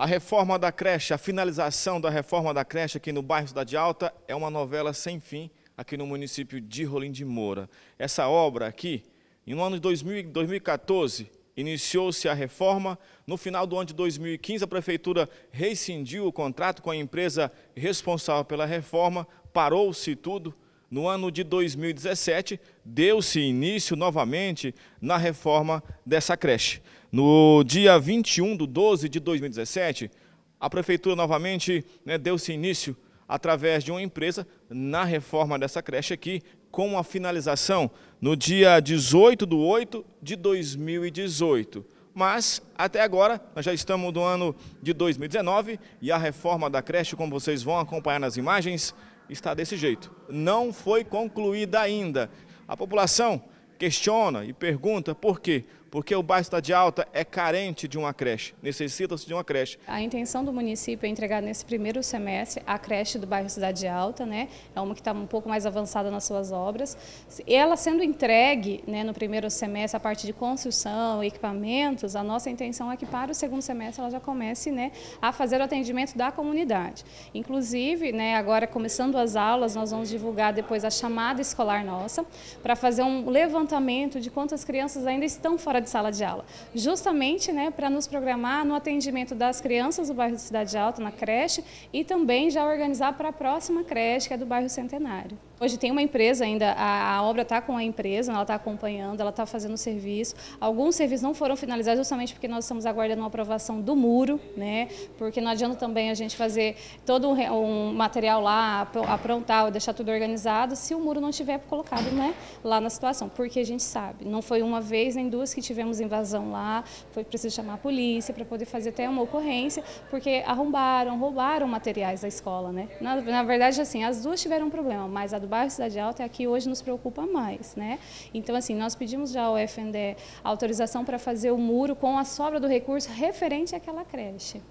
A reforma da creche, a finalização da reforma da creche aqui no bairro Cidade Alta é uma novela sem fim aqui no município de Rolim de Moura. Essa obra aqui, no ano de 2000, 2014, iniciou-se a reforma. No final do ano de 2015, a prefeitura rescindiu o contrato com a empresa responsável pela reforma, parou-se tudo. No ano de 2017, deu-se início novamente na reforma dessa creche. No dia 21 de 12 de 2017, a prefeitura novamente né, deu-se início através de uma empresa na reforma dessa creche aqui, com a finalização no dia 18 de 8 de 2018 mas até agora nós já estamos no ano de 2019 e a reforma da creche, como vocês vão acompanhar nas imagens, está desse jeito. Não foi concluída ainda. A população questiona e pergunta por quê? porque o bairro Cidade Alta é carente de uma creche, necessita-se de uma creche. A intenção do município é entregar nesse primeiro semestre a creche do bairro Cidade Alta, né? É uma que está um pouco mais avançada nas suas obras. Ela sendo entregue né, no primeiro semestre, a parte de construção, equipamentos, a nossa intenção é que para o segundo semestre ela já comece né, a fazer o atendimento da comunidade. Inclusive, né, agora começando as aulas, nós vamos divulgar depois a chamada escolar nossa, para fazer um levantamento de quantas crianças ainda estão fora fora de sala de aula, justamente né, para nos programar no atendimento das crianças do bairro de Cidade Alta, na creche, e também já organizar para a próxima creche, que é do bairro Centenário. Hoje tem uma empresa ainda, a, a obra está com a empresa, ela está acompanhando, ela está fazendo o serviço. Alguns serviços não foram finalizados justamente porque nós estamos aguardando uma aprovação do muro, né? Porque não adianta também a gente fazer todo um, um material lá, aprontar, deixar tudo organizado, se o muro não estiver colocado né, lá na situação. Porque a gente sabe, não foi uma vez nem duas que tivemos invasão lá, foi preciso chamar a polícia para poder fazer até uma ocorrência, porque arrombaram, roubaram materiais da escola, né? Na, na verdade, assim, as duas tiveram um problema, mas a do bairro Cidade Alta é a que hoje nos preocupa mais, né? Então, assim, nós pedimos já ao FNDE autorização para fazer o muro com a sobra do recurso referente àquela creche.